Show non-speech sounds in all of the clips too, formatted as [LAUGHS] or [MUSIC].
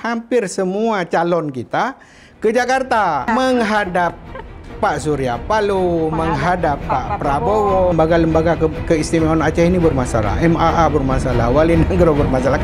hampir semua calon kita ke Jakarta menghadap Pak Surya Paloh, menghadap Pak, Prabowo. Lembaga-lembaga keistimewaan Aceh ini bermasalah, MAA bermasalah, Wali Negara bermasalah.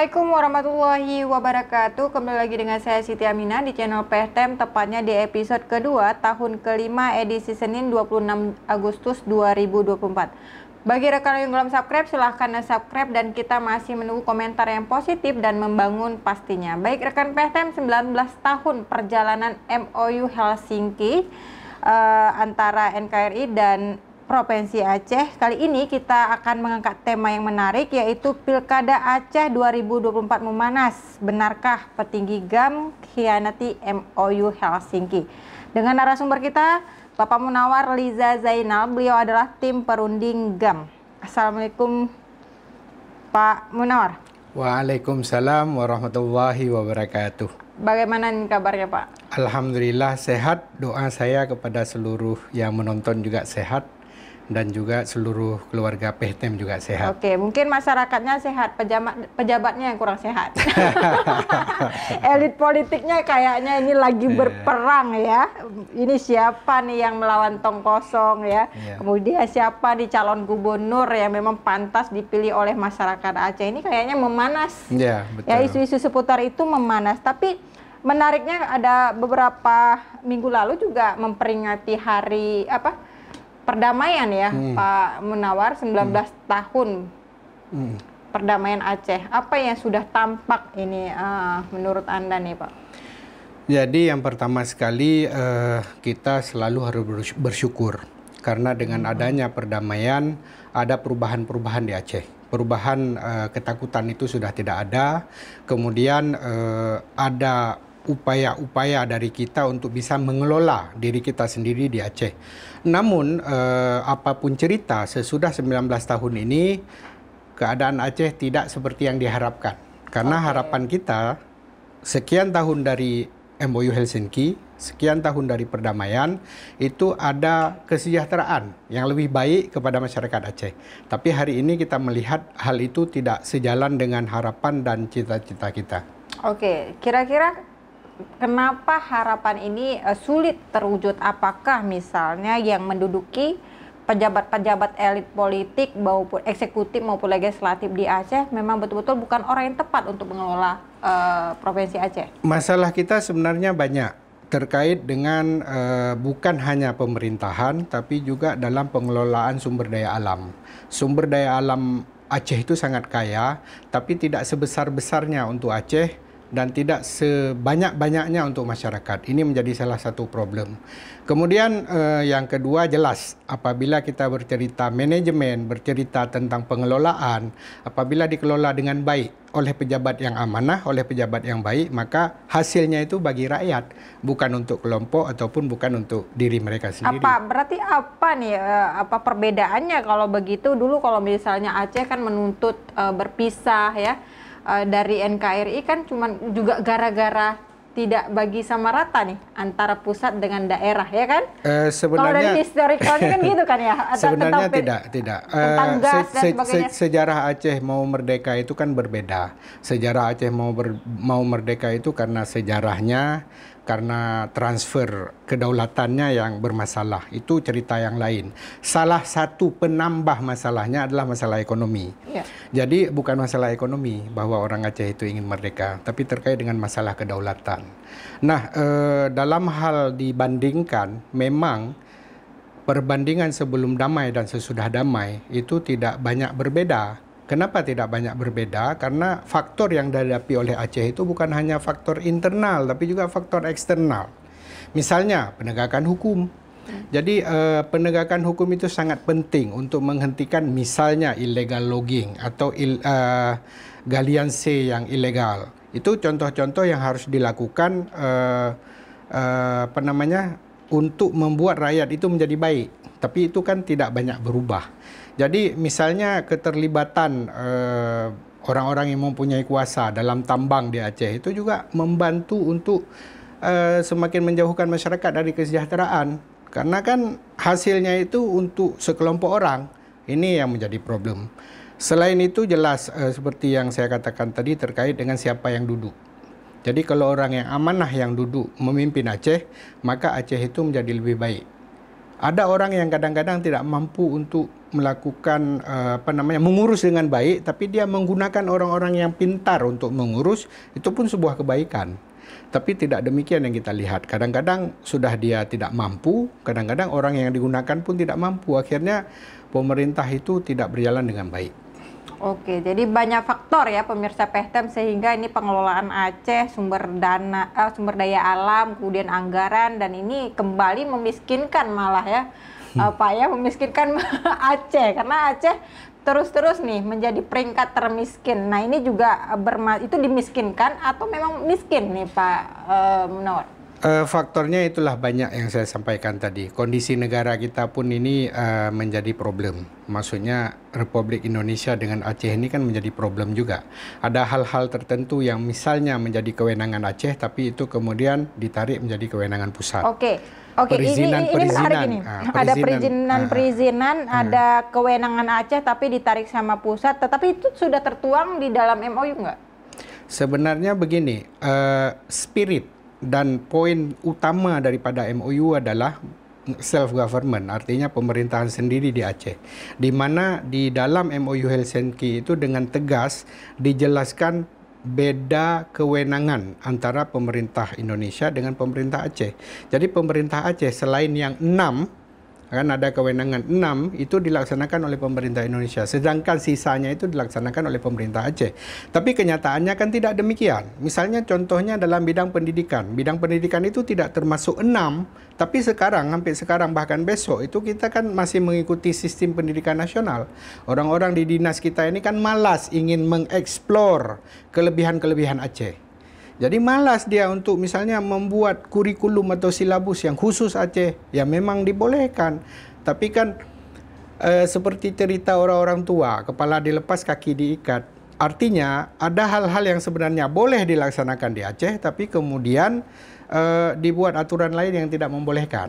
Assalamualaikum warahmatullahi wabarakatuh Kembali lagi dengan saya Siti Aminah di channel PTM Tepatnya di episode kedua tahun kelima edisi Senin 26 Agustus 2024 Bagi rekan yang belum subscribe silahkan subscribe Dan kita masih menunggu komentar yang positif dan membangun pastinya Baik rekan PTM 19 tahun perjalanan MOU Helsinki uh, Antara NKRI dan Provinsi Aceh. Kali ini kita akan mengangkat tema yang menarik yaitu Pilkada Aceh 2024 memanas. Benarkah petinggi GAM khianati MOU Helsinki? Dengan narasumber kita Bapak Munawar Liza Zainal, beliau adalah tim perunding GAM. Assalamualaikum Pak Munawar. Waalaikumsalam warahmatullahi wabarakatuh. Bagaimana kabarnya Pak? Alhamdulillah sehat. Doa saya kepada seluruh yang menonton juga sehat dan juga seluruh keluarga Pehtem juga sehat. Oke, mungkin masyarakatnya sehat, pejabat pejabatnya yang kurang sehat. [LAUGHS] Elit politiknya kayaknya ini lagi yeah. berperang ya. Ini siapa nih yang melawan tong kosong ya? Yeah. Kemudian siapa di calon gubernur yang memang pantas dipilih oleh masyarakat Aceh ini kayaknya memanas. Yeah, ya, betul. Ya isu-isu seputar itu memanas, tapi menariknya ada beberapa minggu lalu juga memperingati hari apa? perdamaian ya hmm. Pak Munawar 19 hmm. tahun hmm. perdamaian Aceh apa yang sudah tampak ini uh, menurut anda nih Pak? Jadi yang pertama sekali uh, kita selalu harus bersyukur karena dengan hmm. adanya perdamaian ada perubahan-perubahan di Aceh. Perubahan uh, ketakutan itu sudah tidak ada. Kemudian uh, ada upaya-upaya dari kita untuk bisa mengelola diri kita sendiri di Aceh. Namun eh, apapun cerita sesudah 19 tahun ini keadaan Aceh tidak seperti yang diharapkan. Karena okay. harapan kita sekian tahun dari MOU Helsinki, sekian tahun dari perdamaian, itu ada kesejahteraan yang lebih baik kepada masyarakat Aceh. Tapi hari ini kita melihat hal itu tidak sejalan dengan harapan dan cita-cita kita. Oke, okay. kira-kira kenapa harapan ini uh, sulit terwujud? Apakah misalnya yang menduduki pejabat-pejabat elit politik maupun eksekutif maupun legislatif di Aceh memang betul-betul bukan orang yang tepat untuk mengelola uh, provinsi Aceh? Masalah kita sebenarnya banyak terkait dengan uh, bukan hanya pemerintahan tapi juga dalam pengelolaan sumber daya alam. Sumber daya alam Aceh itu sangat kaya tapi tidak sebesar-besarnya untuk Aceh dan tidak sebanyak-banyaknya untuk masyarakat. Ini menjadi salah satu problem. Kemudian eh, yang kedua jelas apabila kita bercerita manajemen, bercerita tentang pengelolaan, apabila dikelola dengan baik oleh pejabat yang amanah, oleh pejabat yang baik, maka hasilnya itu bagi rakyat, bukan untuk kelompok ataupun bukan untuk diri mereka sendiri. Apa berarti apa nih eh, apa perbedaannya kalau begitu dulu kalau misalnya Aceh kan menuntut uh, berpisah ya uh, dari NKRI kan cuma juga gara-gara tidak bagi sama rata nih antara pusat dengan daerah ya kan? Eh, sebenarnya kalau dari historikalnya kan gitu kan ya? [LAUGHS] Atau sebenarnya tentang, tidak tidak. Tentang eh, se, se, sejarah Aceh mau merdeka itu kan berbeda. Sejarah Aceh mau mau merdeka itu karena sejarahnya karena transfer kedaulatannya yang bermasalah. Itu cerita yang lain. Salah satu penambah masalahnya adalah masalah ekonomi. Ya. Jadi bukan masalah ekonomi bahwa orang Aceh itu ingin merdeka, tapi terkait dengan masalah kedaulatan. Nah, eh, dalam hal dibandingkan, memang perbandingan sebelum damai dan sesudah damai itu tidak banyak berbeda Kenapa tidak banyak berbeda? Karena faktor yang dihadapi oleh Aceh itu bukan hanya faktor internal, tapi juga faktor eksternal. Misalnya penegakan hukum. Jadi eh, penegakan hukum itu sangat penting untuk menghentikan misalnya illegal logging atau il, eh, galian C yang ilegal. Itu contoh-contoh yang harus dilakukan eh, eh, apa namanya untuk membuat rakyat itu menjadi baik. Tapi itu kan tidak banyak berubah jadi misalnya keterlibatan orang eh, orang-orang yang mempunyai kuasa dalam tambang di Aceh itu juga membantu untuk uh, semakin menjauhkan masyarakat dari kesejahteraan karena kan hasilnya itu untuk sekelompok orang ini yang menjadi problem. Selain itu jelas uh, seperti yang saya katakan tadi terkait dengan siapa yang duduk. Jadi kalau orang yang amanah yang duduk memimpin Aceh, maka Aceh itu menjadi lebih baik. Ada orang yang kadang-kadang tidak mampu untuk melakukan eh, apa namanya mengurus dengan baik tapi dia menggunakan orang-orang yang pintar untuk mengurus itu pun sebuah kebaikan tapi tidak demikian yang kita lihat kadang-kadang sudah dia tidak mampu kadang-kadang orang yang digunakan pun tidak mampu akhirnya pemerintah itu tidak berjalan dengan baik Oke, jadi banyak faktor ya pemirsa Pehtem sehingga ini pengelolaan Aceh sumber dana eh, sumber daya alam kemudian anggaran dan ini kembali memiskinkan malah ya uh, ya memiskinkan [LAUGHS] Aceh karena Aceh terus-terus nih menjadi peringkat termiskin. Nah ini juga berma itu dimiskinkan atau memang miskin nih Pak uh, Uh, faktornya itulah banyak yang saya sampaikan tadi. Kondisi negara kita pun ini uh, menjadi problem. Maksudnya Republik Indonesia dengan Aceh ini kan menjadi problem juga. Ada hal-hal tertentu yang misalnya menjadi kewenangan Aceh, tapi itu kemudian ditarik menjadi kewenangan pusat. Oke. Okay Oke, perizinan, ini, ini, perizinan. menarik ini. Ah, Ada perizinan-perizinan, ah. ah. Hmm. ada kewenangan Aceh tapi ditarik sama pusat. Tetapi itu sudah tertuang di dalam MOU nggak? Sebenarnya begini, uh, spirit dan poin utama daripada MOU adalah self government artinya pemerintahan sendiri di Aceh di mana di dalam MOU Helsinki itu dengan tegas dijelaskan beda kewenangan antara pemerintah Indonesia dengan pemerintah Aceh. Jadi pemerintah Aceh selain yang enam kan ada kewenangan 6 itu dilaksanakan oleh pemerintah Indonesia sedangkan sisanya itu dilaksanakan oleh pemerintah Aceh tapi kenyataannya kan tidak demikian misalnya contohnya dalam bidang pendidikan bidang pendidikan itu tidak termasuk 6 tapi sekarang hampir sekarang bahkan besok itu kita kan masih mengikuti sistem pendidikan nasional orang-orang di dinas kita ini kan malas ingin mengeksplor kelebihan-kelebihan Aceh jadi malas dia untuk misalnya membuat kurikulum atau silabus yang khusus Aceh. Ya memang dibolehkan. Tapi kan eh, seperti cerita orang-orang tua, kepala dilepas, kaki diikat. Artinya ada hal-hal yang sebenarnya boleh dilaksanakan di Aceh, tapi kemudian eh, dibuat aturan lain yang tidak membolehkan.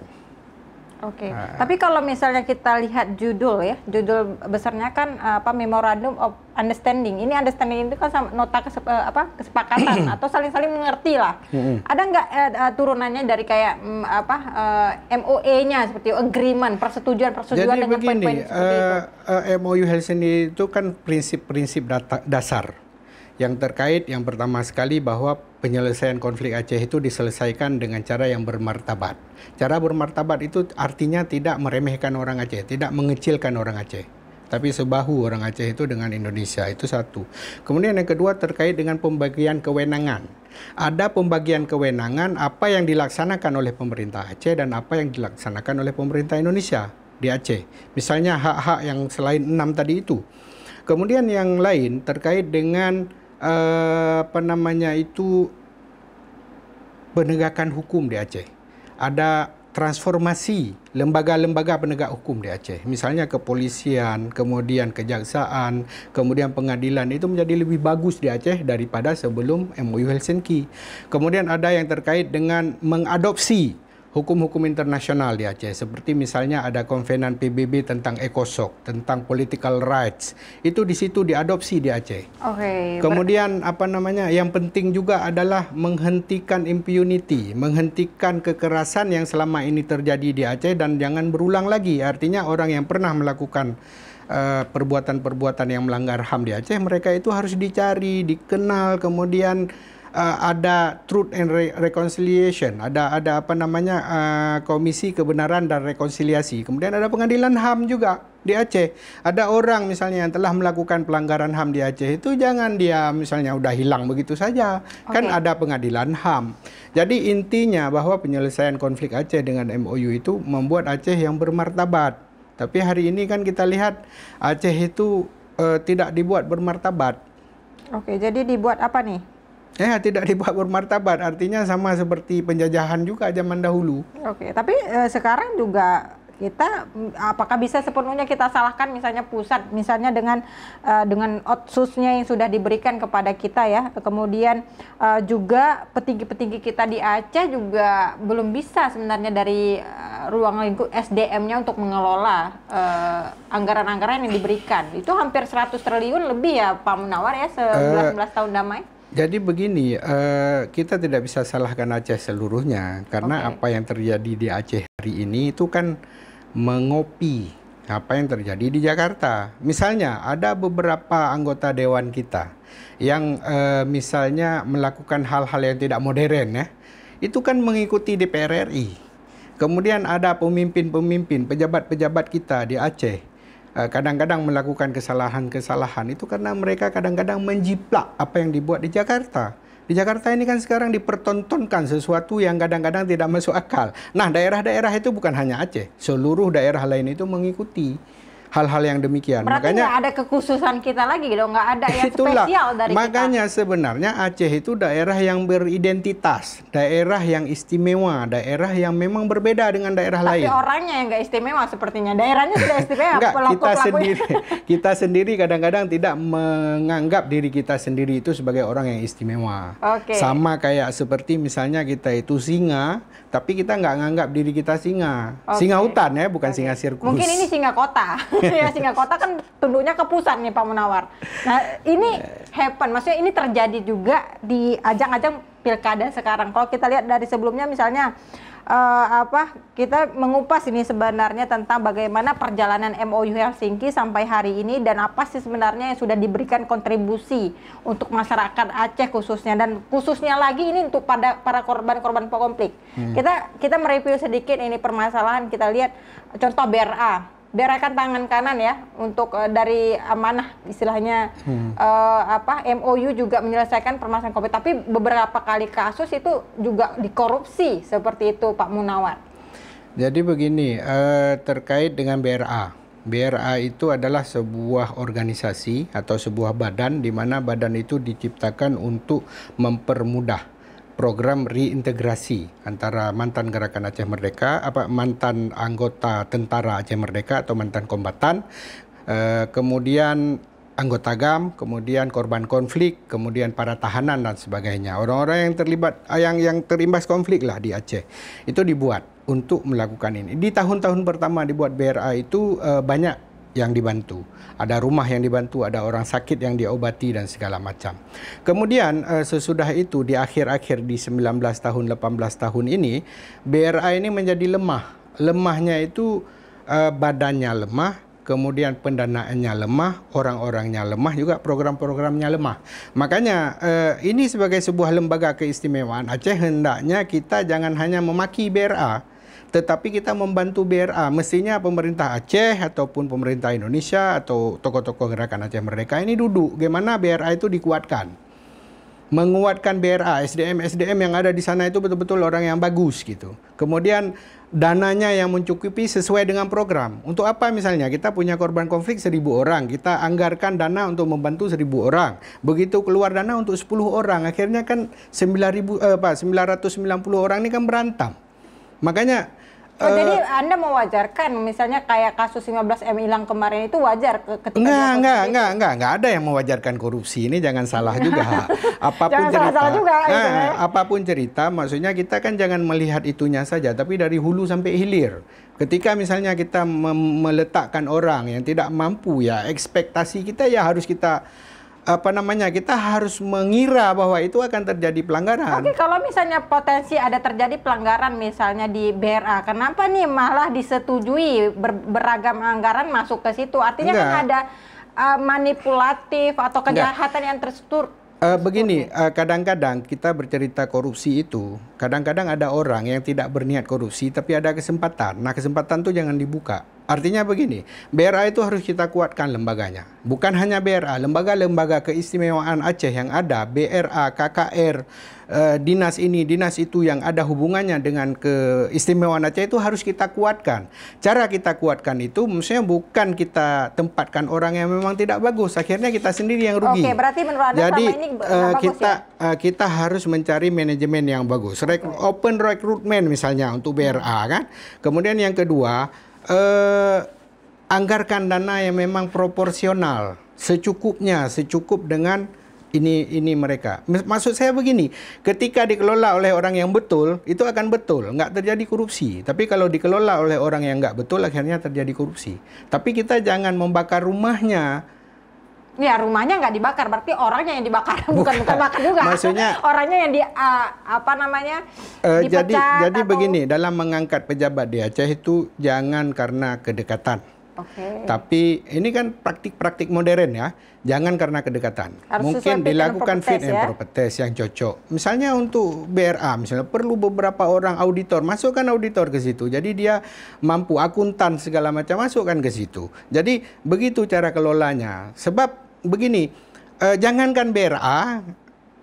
Oke. Okay. Nah. Tapi kalau misalnya kita lihat judul ya, judul besarnya kan apa memorandum of understanding. Ini understanding itu kan sama nota kesep, eh, apa kesepakatan [CLEARS THROAT] atau saling-saling mengerti lah. Ada nggak eh, eh, turunannya dari kayak mm, apa eh, MOE-nya seperti agreement, persetujuan, persetujuan Jadi dengan poin-poin uh, itu. Uh, eh, MOU Helsinki itu kan prinsip-prinsip dasar yang terkait yang pertama sekali bahwa penyelesaian konflik Aceh itu diselesaikan dengan cara yang bermartabat. Cara bermartabat itu artinya tidak meremehkan orang Aceh, tidak mengecilkan orang Aceh. Tapi sebahu orang Aceh itu dengan Indonesia, itu satu. Kemudian yang kedua terkait dengan pembagian kewenangan. Ada pembagian kewenangan apa yang dilaksanakan oleh pemerintah Aceh dan apa yang dilaksanakan oleh pemerintah Indonesia di Aceh. Misalnya hak-hak yang selain enam tadi itu. Kemudian yang lain terkait dengan eh, apa namanya itu penegakan hukum di Aceh. Ada transformasi lembaga-lembaga penegak hukum di Aceh. Misalnya kepolisian, kemudian kejaksaan, kemudian pengadilan itu menjadi lebih bagus di Aceh daripada sebelum MOU Helsinki. Kemudian ada yang terkait dengan mengadopsi hukum-hukum internasional di Aceh seperti misalnya ada konvenan PBB tentang ekosok, tentang political rights. Itu di situ diadopsi di Aceh. Okay, Kemudian apa namanya? Yang penting juga adalah menghentikan impunity, menghentikan kekerasan yang selama ini terjadi di Aceh dan jangan berulang lagi. Artinya orang yang pernah melakukan eh, perbuatan-perbuatan yang melanggar HAM di Aceh, mereka itu harus dicari, dikenal, kemudian uh, ada Truth and Re Reconciliation, ada ada apa namanya uh, Komisi Kebenaran dan Rekonsiliasi. Kemudian ada Pengadilan HAM juga di Aceh. Ada orang misalnya yang telah melakukan pelanggaran HAM di Aceh itu jangan dia misalnya udah hilang begitu saja. Okay. Kan ada Pengadilan HAM. Jadi intinya bahwa penyelesaian konflik Aceh dengan MOU itu membuat Aceh yang bermartabat. Tapi hari ini kan kita lihat Aceh itu uh, tidak dibuat bermartabat. Oke, jadi dibuat apa nih? Ya tidak dibuat bermartabat, artinya sama seperti penjajahan juga zaman dahulu. Oke, tapi eh, sekarang juga kita mm, apakah bisa sepenuhnya kita salahkan misalnya pusat misalnya dengan uh, dengan otsusnya yang sudah diberikan kepada kita ya kemudian uh, juga petinggi-petinggi kita di Aceh juga belum bisa sebenarnya dari uh, ruang lingkup SDM-nya untuk mengelola anggaran-anggaran uh, yang diberikan itu hampir 100 triliun lebih ya Pak Munawar ya 11 uh, tahun damai jadi begini, uh, kita tidak bisa salahkan Aceh seluruhnya karena okay. apa yang terjadi di Aceh hari ini itu kan mengopi apa yang terjadi di Jakarta. Misalnya ada beberapa anggota dewan kita yang eh, misalnya melakukan hal-hal yang tidak modern ya. Itu kan mengikuti DPR RI. Kemudian ada pemimpin-pemimpin, pejabat-pejabat kita di Aceh Eh, kadang-kadang melakukan kesalahan-kesalahan itu karena mereka kadang-kadang menjiplak apa yang dibuat di Jakarta. Di Jakarta ini kan sekarang dipertontonkan sesuatu yang kadang-kadang tidak masuk akal. Nah, daerah-daerah itu bukan hanya Aceh, seluruh daerah lain itu mengikuti hal-hal yang demikian. Berarti makanya ada kekhususan kita lagi dong, nggak ada yang itulah, spesial dari makanya kita. sebenarnya Aceh itu daerah yang beridentitas, daerah yang istimewa, daerah yang memang berbeda dengan daerah Tapi lain. Tapi orangnya yang nggak istimewa sepertinya, daerahnya sudah istimewa. Enggak, pelaku kita sendiri, kita sendiri kadang-kadang tidak menganggap diri kita sendiri itu sebagai orang yang istimewa. Okay. Sama kayak seperti misalnya kita itu singa, tapi kita nggak nganggap diri kita singa. Okay. Singa hutan ya, bukan okay. singa sirkus. Mungkin ini singa kota. [LAUGHS] ya kota kan tunduknya ke pusat nih Pak Munawar. Nah ini iya. happen, maksudnya ini terjadi juga di ajang-ajang pilkada sekarang. Kalau kita lihat dari sebelumnya misalnya uh, apa kita mengupas ini sebenarnya tentang bagaimana perjalanan MOU Helsinki sampai hari ini dan apa sih sebenarnya yang sudah diberikan kontribusi untuk masyarakat Aceh khususnya dan khususnya lagi ini untuk pada para korban-korban konflik. Hmm. Kita kita mereview sedikit ini permasalahan kita lihat contoh BRA berakan tangan kanan ya untuk uh, dari amanah istilahnya hmm. uh, apa MOU juga menyelesaikan permasalahan COVID tapi beberapa kali kasus itu juga dikorupsi seperti itu Pak Munawar. Jadi begini uh, terkait dengan BRA. BRA itu adalah sebuah organisasi atau sebuah badan di mana badan itu diciptakan untuk mempermudah program reintegrasi antara mantan gerakan Aceh Merdeka, apa mantan anggota tentara Aceh Merdeka atau mantan kombatan, eh, kemudian anggota GAM, kemudian korban konflik, kemudian para tahanan dan sebagainya. Orang-orang yang terlibat ah, yang yang terimbas konflik lah di Aceh. Itu dibuat untuk melakukan ini. Di tahun-tahun pertama dibuat BRA itu eh, banyak yang dibantu, ada rumah yang dibantu, ada orang sakit yang diobati dan segala macam. Kemudian eh, sesudah itu di akhir-akhir di 19 tahun 18 tahun ini BRI ini menjadi lemah. Lemahnya itu eh, badannya lemah, kemudian pendanaannya lemah, orang-orangnya lemah, juga program-programnya lemah. Makanya eh, ini sebagai sebuah lembaga keistimewaan Aceh hendaknya kita jangan hanya memaki BRI tetapi kita membantu BRA. Mestinya pemerintah Aceh ataupun pemerintah Indonesia atau tokoh-tokoh gerakan Aceh Merdeka ini duduk. Gimana BRA itu dikuatkan. Menguatkan BRA, SDM-SDM yang ada di sana itu betul-betul orang yang bagus gitu. Kemudian dananya yang mencukupi sesuai dengan program. Untuk apa misalnya kita punya korban konflik seribu orang, kita anggarkan dana untuk membantu seribu orang. Begitu keluar dana untuk sepuluh orang, akhirnya kan 000, eh, apa 990 orang ini kan berantem. Makanya Oh, eh, jadi Anda mewajarkan misalnya kayak kasus 15 M hilang kemarin itu wajar ketika Enggak, enggak, enggak, enggak, enggak ada yang mewajarkan korupsi ini jangan salah [LAUGHS] juga. apapun jangan cerita. salah juga, gitu nah, ya. apapun cerita maksudnya kita kan jangan melihat itunya saja tapi dari hulu sampai hilir. Ketika misalnya kita meletakkan orang yang tidak mampu ya ekspektasi kita ya harus kita apa namanya kita harus mengira bahwa itu akan terjadi pelanggaran. Oke, kalau misalnya potensi ada terjadi pelanggaran misalnya di BRA, kenapa nih malah disetujui ber, beragam anggaran masuk ke situ? Artinya kan Enggak. kan ada uh, manipulatif atau kejahatan Enggak. yang terstruktur. Uh, begini, eh, kadang-kadang uh, kadang -kadang kita bercerita korupsi itu, kadang-kadang ada orang yang tidak berniat korupsi tapi ada kesempatan. Nah, kesempatan itu jangan dibuka. Artinya begini, BRA itu harus kita kuatkan lembaganya. Bukan hanya BRA, lembaga-lembaga keistimewaan Aceh yang ada, BRA, KKR, eh, dinas ini, dinas itu yang ada hubungannya dengan keistimewaan Aceh itu harus kita kuatkan. Cara kita kuatkan itu maksudnya bukan kita tempatkan orang yang memang tidak bagus, akhirnya kita sendiri yang rugi. Oke, berarti menurut Anda Jadi, ini eh, kita ya? eh, kita harus mencari manajemen yang bagus. Rek, open recruitment misalnya untuk BRA kan. Kemudian yang kedua, eh, anggarkan dana yang memang proporsional, secukupnya, secukup dengan ini ini mereka. Maksud saya begini, ketika dikelola oleh orang yang betul, itu akan betul, nggak terjadi korupsi. Tapi kalau dikelola oleh orang yang nggak betul, akhirnya terjadi korupsi. Tapi kita jangan membakar rumahnya Ya rumahnya nggak dibakar, berarti orangnya yang dibakar, [LAUGHS] bukan bukan, bakar juga. Maksudnya orangnya yang di uh, apa namanya? Uh, jadi jadi atau... begini, dalam mengangkat pejabat di Aceh itu jangan karena kedekatan Okay. Tapi ini kan praktik-praktik modern ya, jangan karena kedekatan. Harus Mungkin dilakukan fit and ya? proper test yang cocok. Misalnya untuk BRA, misalnya perlu beberapa orang auditor, masukkan auditor ke situ. Jadi dia mampu akuntan segala macam masukkan ke situ. Jadi begitu cara kelolanya. Sebab begini, eh, jangankan BRA,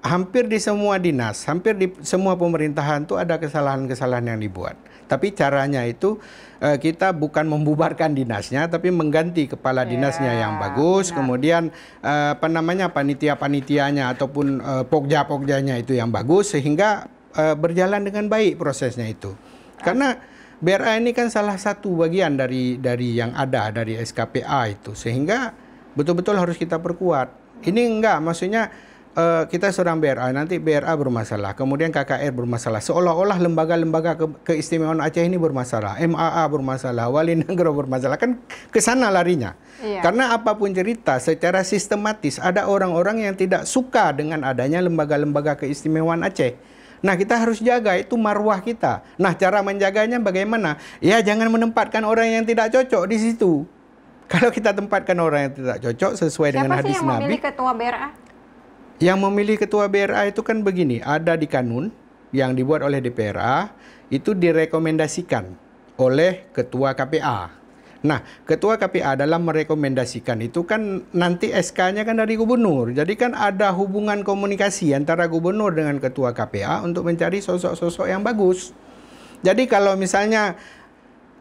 hampir di semua dinas, hampir di semua pemerintahan itu ada kesalahan-kesalahan yang dibuat. Tapi caranya itu eh, kita bukan membubarkan dinasnya, tapi mengganti kepala iya, dinasnya yang bagus, nah. kemudian eh, apa namanya panitia-panitianya ataupun eh, pokja-pokjanya itu yang bagus, sehingga berjalan dengan baik prosesnya itu. Karena BRA ini kan salah satu bagian dari dari yang ada dari SKPA itu, sehingga betul-betul harus kita perkuat. Ini enggak, maksudnya uh, kita seorang BRA, nanti BRA bermasalah, kemudian KKR bermasalah. Seolah-olah lembaga-lembaga ke keistimewaan Aceh ini bermasalah, MAA bermasalah, Wali [LAUGHS] Negara bermasalah, kan ke sana larinya. Iya. Karena apapun cerita, secara sistematis ada orang-orang yang tidak suka dengan adanya lembaga-lembaga keistimewaan Aceh. Nah, kita harus jaga itu marwah kita. Nah, cara menjaganya bagaimana? Ya, jangan menempatkan orang yang tidak cocok di situ. Kalau kita tempatkan orang yang tidak cocok sesuai Siapa dengan hadis Nabi. Siapa sih yang memilih ketua BRA? Yang memilih ketua BRA itu kan begini, ada di kanun yang dibuat oleh DPRA itu direkomendasikan oleh ketua KPA. Nah, ketua KPA dalam merekomendasikan itu kan nanti SK-nya kan dari gubernur. Jadi kan ada hubungan komunikasi antara gubernur dengan ketua KPA untuk mencari sosok-sosok yang bagus. Jadi kalau misalnya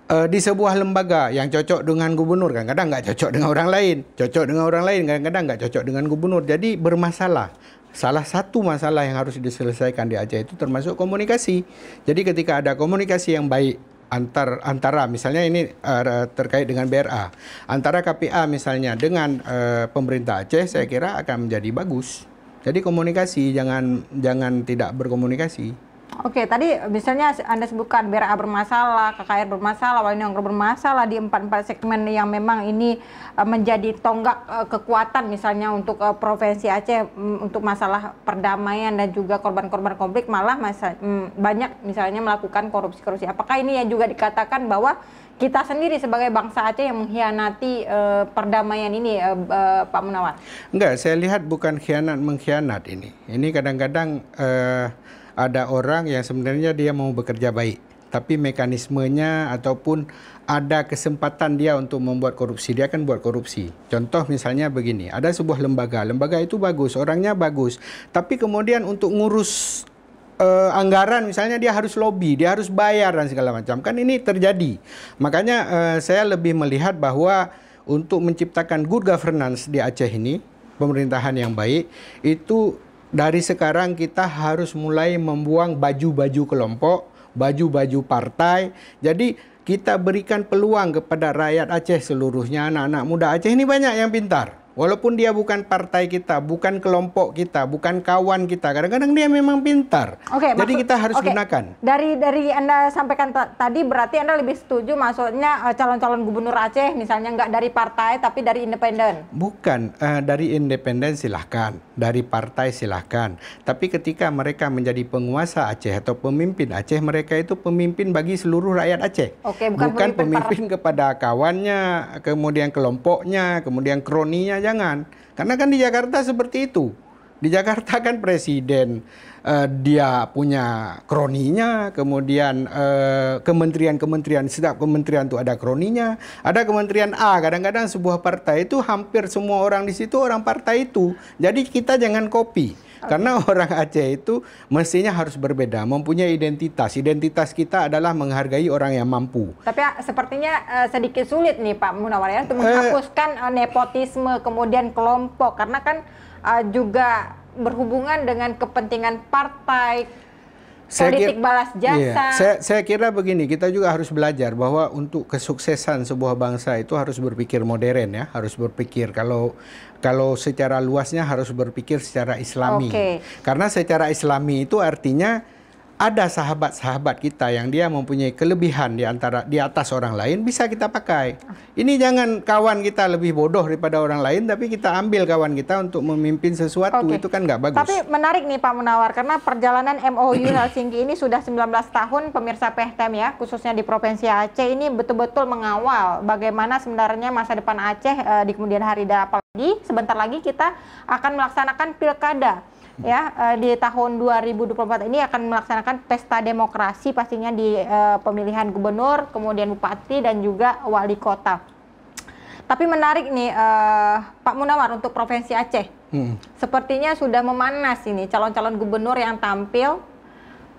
uh, di sebuah lembaga yang cocok dengan gubernur kadang-kadang nggak cocok dengan orang lain cocok dengan orang lain kadang-kadang nggak cocok dengan gubernur jadi bermasalah salah satu masalah yang harus diselesaikan di Aceh itu termasuk komunikasi jadi ketika ada komunikasi yang baik antar antara misalnya ini uh, terkait dengan BRA antara KPA misalnya dengan uh, pemerintah Aceh saya kira akan menjadi bagus jadi komunikasi jangan jangan tidak berkomunikasi Oke, okay, tadi misalnya Anda sebutkan BRA bermasalah, KKR bermasalah, Wali Nongkrong bermasalah di empat-empat segmen yang memang ini e, menjadi tonggak e, kekuatan misalnya untuk e, Provinsi Aceh untuk masalah perdamaian dan juga korban-korban konflik malah masa, banyak misalnya melakukan korupsi-korupsi. Apakah ini yang juga dikatakan bahwa kita sendiri sebagai bangsa Aceh yang mengkhianati uh, perdamaian ini uh, uh, Pak Munawar? Enggak, saya lihat bukan khianat mengkhianat ini. Ini kadang-kadang uh, ada orang yang sebenarnya dia mau bekerja baik tapi mekanismenya ataupun ada kesempatan dia untuk membuat korupsi dia akan buat korupsi contoh misalnya begini ada sebuah lembaga lembaga itu bagus orangnya bagus tapi kemudian untuk ngurus uh, anggaran misalnya dia harus lobby, dia harus bayar dan segala macam. Kan ini terjadi. Makanya uh, saya lebih melihat bahwa untuk menciptakan good governance di Aceh ini, pemerintahan yang baik itu dari sekarang kita harus mulai membuang baju-baju kelompok, baju-baju partai. Jadi kita berikan peluang kepada rakyat Aceh seluruhnya, anak-anak muda Aceh ini banyak yang pintar. Walaupun dia bukan partai kita, bukan kelompok kita, bukan kawan kita. Kadang-kadang dia memang pintar. Oke, okay, Jadi kita harus okay. gunakan. Dari dari Anda sampaikan tadi berarti Anda lebih setuju maksudnya eh, calon-calon gubernur Aceh misalnya nggak dari partai tapi dari independen. Bukan, uh, dari independen silahkan, dari partai silahkan. Tapi ketika mereka menjadi penguasa Aceh atau pemimpin Aceh, mereka itu pemimpin bagi seluruh rakyat Aceh. Oke, okay, bukan, bukan pemimpin, pemimpin kepada kawannya, kemudian kelompoknya, kemudian kroninya jangan Karena kan di Jakarta seperti itu. Di Jakarta kan presiden eh, dia punya kroninya, kemudian kementerian eh, kementerian-kementerian setiap kementerian itu ada kroninya, ada kementerian A. Kadang-kadang sebuah partai itu hampir semua orang di situ orang partai itu. Jadi kita jangan kopi. Karena [LAUGHS] orang Aceh itu mestinya harus berbeda, mempunyai identitas. Identitas kita adalah menghargai orang yang mampu. Tapi ah, sepertinya uh, sedikit sulit nih Pak Munawar ya untuk eh. menghapuskan uh, nepotisme kemudian kelompok karena kan uh, juga berhubungan dengan kepentingan partai saya politik kira, balas iya, jasa. Iya. Saya, saya kira begini, kita juga harus belajar bahwa untuk kesuksesan sebuah bangsa itu harus berpikir modern ya, harus berpikir kalau kalau secara luasnya harus berpikir secara islami. Okay. Karena secara islami itu artinya ada sahabat-sahabat kita yang dia mempunyai kelebihan di antara di atas orang lain bisa kita pakai. Ini jangan kawan kita lebih bodoh daripada orang lain tapi kita ambil kawan kita untuk memimpin sesuatu okay. itu kan nggak bagus. Tapi menarik nih Pak Munawar karena perjalanan MOU [CLEARS THROAT] Helsinki ini sudah 19 tahun pemirsa PHTM ya khususnya di Provinsi Aceh ini betul-betul mengawal bagaimana sebenarnya masa depan Aceh eh, di kemudian hari apalagi sebentar lagi kita akan melaksanakan pilkada ya eh, di tahun 2024 ini akan melaksanakan pesta demokrasi pastinya di uh, pemilihan gubernur, kemudian bupati dan juga wali kota. Tapi menarik nih uh, Pak Munawar untuk provinsi Aceh. Hmm. Sepertinya sudah memanas ini calon-calon gubernur yang tampil,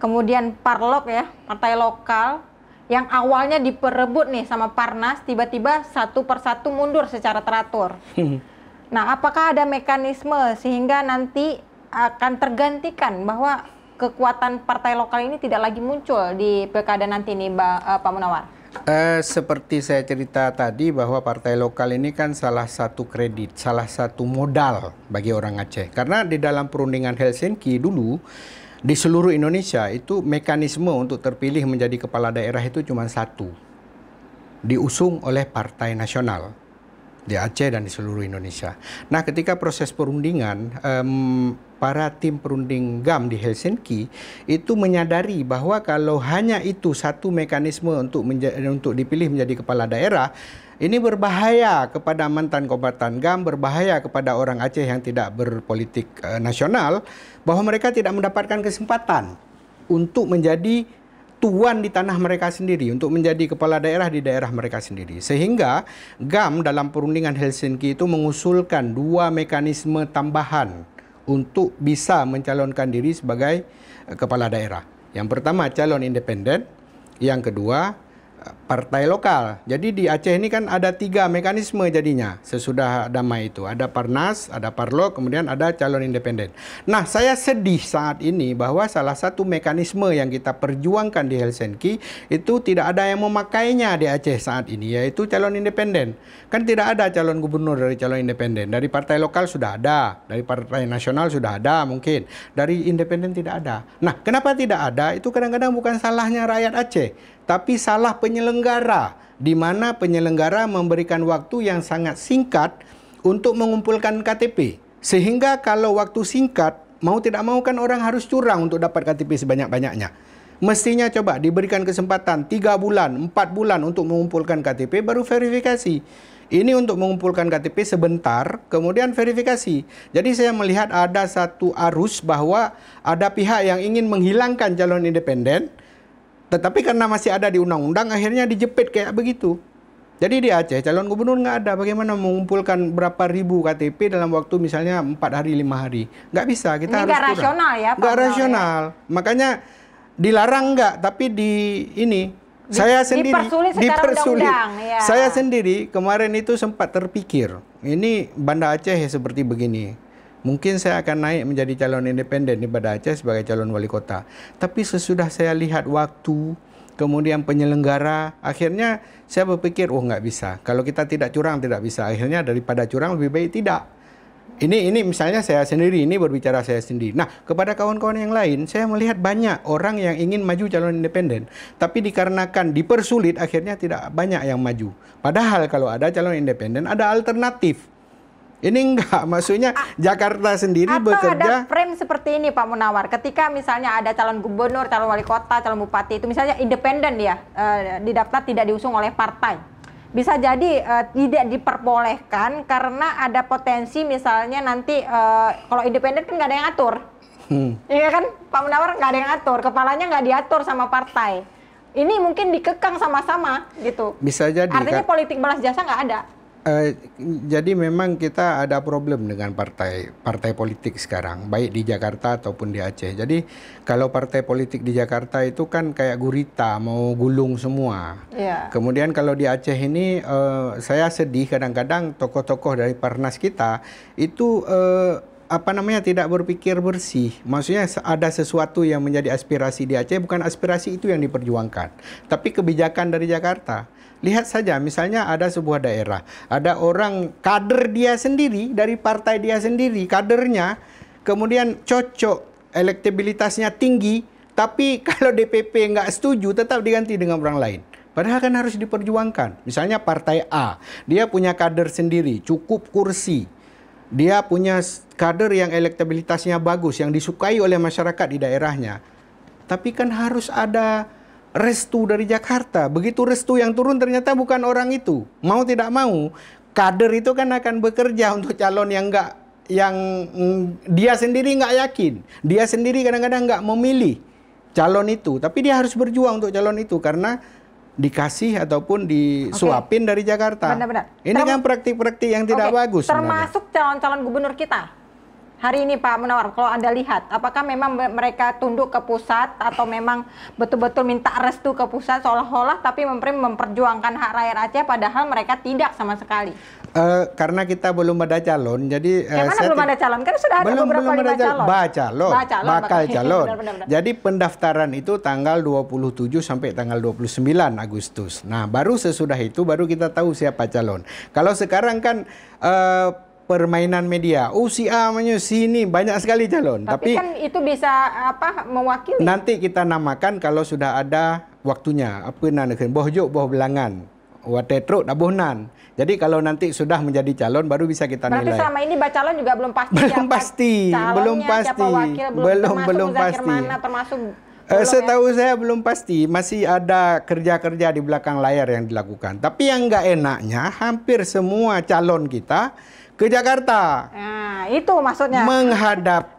kemudian parlok ya partai lokal yang awalnya diperebut nih sama Parnas tiba-tiba satu persatu mundur secara teratur. Hmm. Nah, apakah ada mekanisme sehingga nanti akan tergantikan bahwa kekuatan partai lokal ini tidak lagi muncul di pilkada nanti nih eh, Pak Munawar? Uh, seperti saya cerita tadi bahwa partai lokal ini kan salah satu kredit, salah satu modal bagi orang Aceh. Karena di dalam perundingan Helsinki dulu di seluruh Indonesia itu mekanisme untuk terpilih menjadi kepala daerah itu cuma satu. Diusung oleh partai nasional di Aceh dan di seluruh Indonesia. Nah, ketika proses perundingan, um, para tim perunding GAM di Helsinki itu menyadari bahwa kalau hanya itu satu mekanisme untuk untuk dipilih menjadi kepala daerah, ini berbahaya kepada mantan kombatan GAM, berbahaya kepada orang Aceh yang tidak berpolitik uh, nasional, bahwa mereka tidak mendapatkan kesempatan untuk menjadi tuan di tanah mereka sendiri untuk menjadi kepala daerah di daerah mereka sendiri. Sehingga GAM dalam perundingan Helsinki itu mengusulkan dua mekanisme tambahan untuk bisa mencalonkan diri sebagai eh, kepala daerah. Yang pertama calon independen, yang kedua eh, partai lokal. Jadi di Aceh ini kan ada tiga mekanisme jadinya sesudah damai itu. Ada Parnas, ada Parlo, kemudian ada calon independen. Nah, saya sedih saat ini bahwa salah satu mekanisme yang kita perjuangkan di Helsinki itu tidak ada yang memakainya di Aceh saat ini, yaitu calon independen. Kan tidak ada calon gubernur dari calon independen. Dari partai lokal sudah ada, dari partai nasional sudah ada mungkin, dari independen tidak ada. Nah, kenapa tidak ada? Itu kadang-kadang bukan salahnya rakyat Aceh, tapi salah penyelenggara penyelenggara, di mana penyelenggara memberikan waktu yang sangat singkat untuk mengumpulkan KTP. Sehingga kalau waktu singkat, mau tidak mau kan orang harus curang untuk dapat KTP sebanyak-banyaknya. Mestinya coba diberikan kesempatan 3 bulan, 4 bulan untuk mengumpulkan KTP baru verifikasi. Ini untuk mengumpulkan KTP sebentar, kemudian verifikasi. Jadi saya melihat ada satu arus bahwa ada pihak yang ingin menghilangkan calon independen, tetapi karena masih ada di undang-undang, akhirnya dijepit kayak begitu. Jadi di Aceh calon gubernur nggak ada. Bagaimana mengumpulkan berapa ribu KTP dalam waktu misalnya empat hari lima hari? Nggak bisa. Kita Ini harus nggak rasional ya. nggak ya. rasional. Ya. Makanya dilarang nggak, tapi di ini di, saya sendiri dipersulit, dipersulit. Undang -undang, ya. saya sendiri kemarin itu sempat terpikir ini Banda Aceh seperti begini Mungkin saya akan naik menjadi calon independen di Banda Aceh sebagai calon wali kota. Tapi sesudah saya lihat waktu, kemudian penyelenggara, akhirnya saya berpikir, oh nggak bisa. Kalau kita tidak curang tidak bisa. Akhirnya daripada curang lebih baik tidak. Ini ini misalnya saya sendiri, ini berbicara saya sendiri. Nah, kepada kawan-kawan yang lain, saya melihat banyak orang yang ingin maju calon independen, tapi dikarenakan dipersulit akhirnya tidak banyak yang maju. Padahal kalau ada calon independen ada alternatif ini enggak, maksudnya A Jakarta sendiri atau bekerja. ada frame seperti ini Pak Munawar, ketika misalnya ada calon gubernur, calon wali kota, calon bupati itu misalnya independen ya, uh, didaftar tidak diusung oleh partai, bisa jadi uh, tidak diperbolehkan karena ada potensi misalnya nanti uh, kalau independen kan nggak ada yang atur, hmm. iya kan Pak Munawar nggak ada yang atur, kepalanya nggak diatur sama partai. Ini mungkin dikekang sama-sama gitu. Bisa jadi. Artinya politik balas jasa nggak ada. Uh, jadi memang kita ada problem dengan partai partai politik sekarang, baik di Jakarta ataupun di Aceh. Jadi kalau partai politik di Jakarta itu kan kayak gurita, mau gulung semua. Yeah. Kemudian kalau di Aceh ini, uh, saya sedih kadang-kadang tokoh-tokoh dari Parnas kita itu uh, apa namanya tidak berpikir bersih. Maksudnya ada sesuatu yang menjadi aspirasi di Aceh bukan aspirasi itu yang diperjuangkan, tapi kebijakan dari Jakarta. Lihat saja, misalnya ada sebuah daerah, ada orang kader dia sendiri dari partai dia sendiri, kadernya kemudian cocok, elektabilitasnya tinggi, tapi [LAUGHS] kalau DPP nggak setuju tetap diganti dengan orang lain. Padahal kan harus diperjuangkan. Misalnya partai A, dia punya kader sendiri, cukup kursi. Dia punya kader yang elektabilitasnya bagus, yang disukai oleh masyarakat di daerahnya. Tapi kan harus ada restu dari Jakarta. Begitu restu yang turun ternyata bukan orang itu. Mau tidak mau, kader itu kan akan bekerja untuk calon yang enggak yang mm, dia sendiri nggak yakin. Dia sendiri kadang-kadang nggak memilih calon itu, tapi dia harus berjuang untuk calon itu karena dikasih ataupun disuapin okay. dari Jakarta. Benar-benar. Ini kan Term kan praktik-praktik yang tidak okay. bagus. Termasuk calon-calon gubernur kita hari ini Pak Munawar, kalau Anda lihat, apakah memang mereka tunduk ke pusat atau memang betul-betul minta restu ke pusat seolah-olah tapi memperjuangkan hak rakyat Aceh padahal mereka tidak sama sekali? Uh, karena kita belum ada calon, jadi uh, belum ada calon? Kan sudah belum, ada beberapa belum ada calon. calon. Ba calon, bakal [LAUGHS] calon. benar, benar, benar. Jadi pendaftaran itu tanggal 27 sampai tanggal 29 Agustus. Nah, baru sesudah itu baru kita tahu siapa calon. Kalau sekarang kan uh, permainan media. Oh si namanya si ini banyak sekali calon. Tapi, Tapi kan itu bisa apa mewakili? Nanti kita namakan kalau sudah ada waktunya. Apa nan boh juk boh belangan. Watetruk dah boh nan. Jadi kalau nanti sudah menjadi calon baru bisa kita Berarti nilai. Berarti selama ini bacalon juga belum pasti. Belum pasti, belum pasti. wakil, belum belum, belum pasti. Mana, termasuk Uh, setahu saya belum pasti, masih ada kerja-kerja di belakang layar yang dilakukan. Tapi yang nggak enaknya, hampir semua calon kita ke Jakarta. Nah, itu maksudnya. Menghadap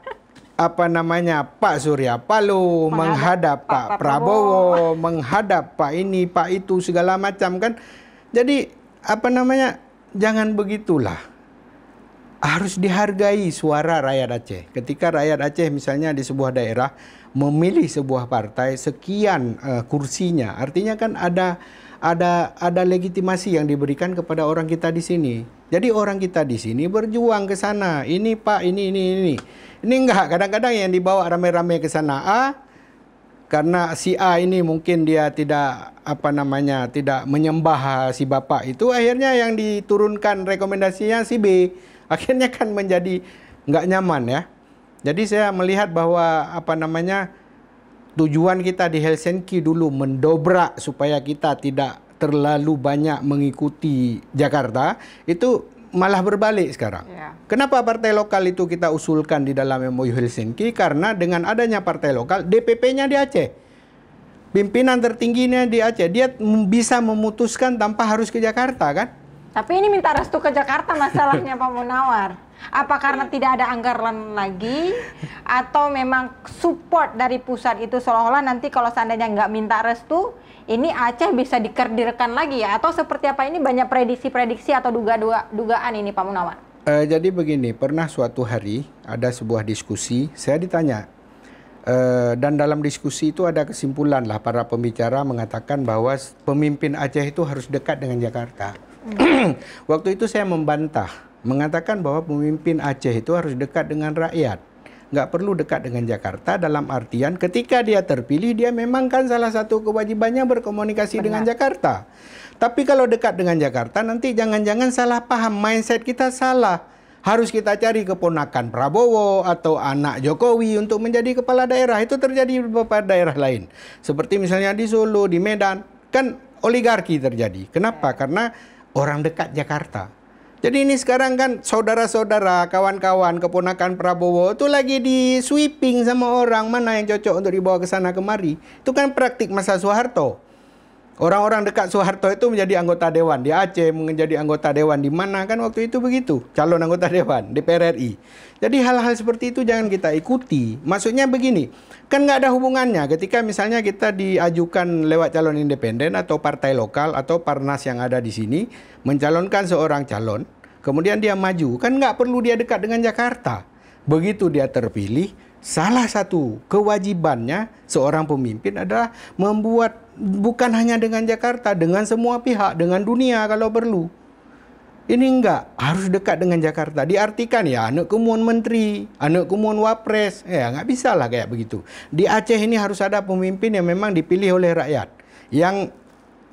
apa namanya Pak Surya Paloh menghadap, menghadap Pak, Pak Prabowo, Prabowo menghadap Pak ini Pak itu segala macam kan jadi apa namanya jangan begitulah harus dihargai suara rakyat Aceh. Ketika rakyat Aceh misalnya di sebuah daerah memilih sebuah partai sekian uh, kursinya, artinya kan ada ada ada legitimasi yang diberikan kepada orang kita di sini. Jadi orang kita di sini berjuang ke sana. Ini Pak, ini ini ini. Ini enggak kadang-kadang yang dibawa rame-rame ke sana A karena si A ini mungkin dia tidak apa namanya tidak menyembah si bapak itu akhirnya yang diturunkan rekomendasinya si B akhirnya kan menjadi nggak nyaman ya. Jadi saya melihat bahwa apa namanya tujuan kita di Helsinki dulu mendobrak supaya kita tidak terlalu banyak mengikuti Jakarta itu malah berbalik sekarang. Ya. Kenapa partai lokal itu kita usulkan di dalam MOU Helsinki? Karena dengan adanya partai lokal, DPP-nya di Aceh. Pimpinan tertingginya di Aceh, dia bisa memutuskan tanpa harus ke Jakarta kan? Tapi ini minta restu ke Jakarta masalahnya Pak Munawar. Apa karena tidak ada anggaran lagi atau memang support dari pusat itu seolah-olah nanti kalau seandainya nggak minta restu, ini Aceh bisa dikerdirkan lagi ya atau seperti apa ini banyak prediksi-prediksi atau duga-dugaan ini Pak Munawar? Uh, jadi begini, pernah suatu hari ada sebuah diskusi, saya ditanya Uh, dan dalam diskusi itu ada kesimpulan lah para pembicara mengatakan bahwa pemimpin Aceh itu harus dekat dengan Jakarta. [CLEARS THROAT] Waktu itu saya membantah, mengatakan bahwa pemimpin Aceh itu harus dekat dengan rakyat. Nggak perlu dekat dengan Jakarta dalam artian ketika dia terpilih, dia memang kan salah satu kewajibannya berkomunikasi Benar. dengan Jakarta. Tapi kalau dekat dengan Jakarta, nanti jangan-jangan salah paham, mindset kita salah. Harus kita cari keponakan Prabowo atau anak Jokowi untuk menjadi kepala daerah. Itu terjadi di beberapa daerah lain. Seperti misalnya di Solo, di Medan. Kan oligarki terjadi. Kenapa? Ya. Karena orang dekat Jakarta. Jadi ini sekarang kan saudara-saudara, kawan-kawan, keponakan Prabowo itu lagi di sweeping sama orang mana yang cocok untuk dibawa ke sana kemari. Itu kan praktik masa Soeharto. Orang-orang dekat Soeharto itu menjadi anggota dewan di Aceh, menjadi anggota dewan di mana kan waktu itu begitu, calon anggota [LAUGHS] dewan DPR RI. Jadi hal-hal seperti itu jangan kita ikuti. Maksudnya begini, kan nggak ada hubungannya ketika misalnya kita diajukan lewat calon independen atau partai lokal atau parnas yang ada di sini mencalonkan seorang calon, kemudian dia maju, kan nggak perlu dia dekat dengan Jakarta. Begitu dia terpilih, salah satu kewajibannya seorang pemimpin adalah membuat bukan hanya dengan Jakarta, dengan semua pihak, dengan dunia kalau perlu. Ini enggak, harus dekat dengan Jakarta. Diartikan ya anak kemuan menteri, anak kemuan wapres, ya enggak bisa lah kayak begitu. Di Aceh ini harus ada pemimpin yang memang dipilih oleh rakyat. Yang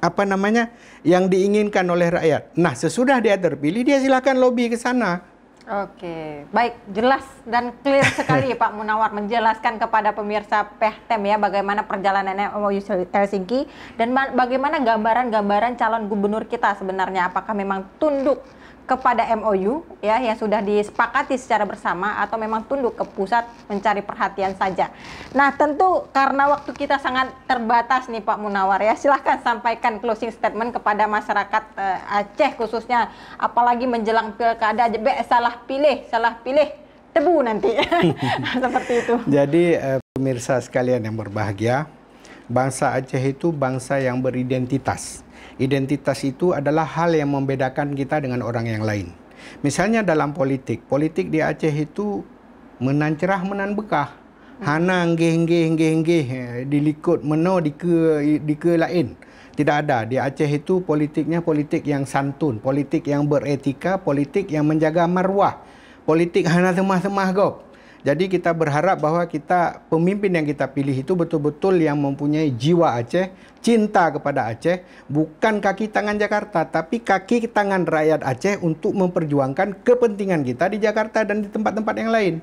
apa namanya? Yang diinginkan oleh rakyat. Nah, sesudah dia terpilih, dia silakan lobby ke sana Oke, baik, jelas dan clear sekali Pak Munawar menjelaskan kepada pemirsa PHTM ya bagaimana perjalanannya MOU Helsinki dan bagaimana gambaran-gambaran calon gubernur kita sebenarnya apakah memang tunduk kepada MOU ya yang sudah disepakati secara bersama atau memang tunduk ke pusat mencari perhatian saja. Nah tentu karena waktu kita sangat terbatas nih Pak Munawar ya silahkan sampaikan closing statement kepada masyarakat eh, Aceh khususnya apalagi menjelang pilkada jebek salah pilih salah pilih tebu nanti [LAUGHS] seperti itu. Jadi eh, pemirsa sekalian yang berbahagia bangsa Aceh itu bangsa yang beridentitas Identitas itu adalah hal yang membedakan kita dengan orang yang lain. Misalnya dalam politik, politik di Aceh itu menancerah menan bekah. Hana nggih nggih nggih nggih eh, dilikut meno dike dike lain. Tidak ada. Di Aceh itu politiknya politik yang santun, politik yang beretika, politik yang menjaga marwah. Politik hana semah-semah gop. Jadi kita berharap bahwa kita pemimpin yang kita pilih itu betul-betul yang mempunyai jiwa Aceh, cinta kepada Aceh, bukan kaki tangan Jakarta, tapi kaki tangan rakyat Aceh untuk memperjuangkan kepentingan kita di Jakarta dan di tempat-tempat yang lain.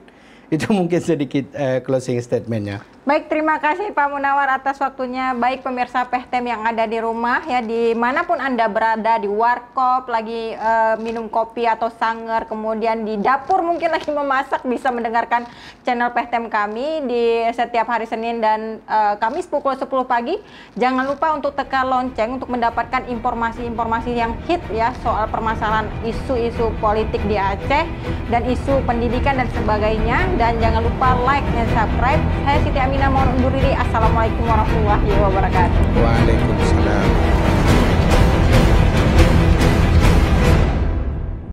Itu mungkin sedikit uh, closing statementnya. Baik, terima kasih Pak Munawar atas waktunya. Baik pemirsa Pehtem yang ada di rumah ya, dimanapun Anda berada, di warkop, lagi uh, minum kopi atau sanger, kemudian di dapur mungkin lagi memasak, bisa mendengarkan channel Pehtem kami di setiap hari Senin dan uh, Kamis pukul 10 pagi. Jangan lupa untuk tekan lonceng untuk mendapatkan informasi-informasi yang hit ya soal permasalahan isu-isu politik di Aceh dan isu pendidikan dan sebagainya dan jangan lupa like dan subscribe. Saya Siti Aminah mohon undur diri. Assalamualaikum warahmatullahi wabarakatuh. Waalaikumsalam.